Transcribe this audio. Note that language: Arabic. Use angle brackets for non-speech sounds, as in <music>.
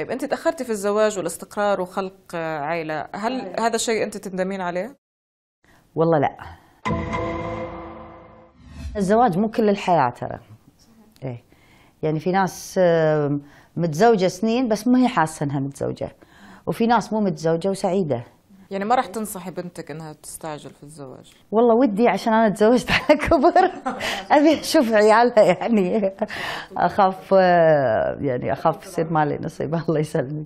طيب انت تاخرتي في الزواج والاستقرار وخلق عائله هل آه. هذا الشيء انت تندمين عليه والله لا الزواج مو كل الحياه ترى ايه يعني في ناس متزوجه سنين بس ما هي حاسه انها متزوجه وفي ناس مو متزوجه وسعيده يعني ما راح تنصحي بنتك انها تستعجل في الزواج والله ودي عشان انا تزوجت <laughs> على كبر ابي اشوف عيالها يعني اخاف آه، يعني اخاف يصير مالي نصيب الله يسلمك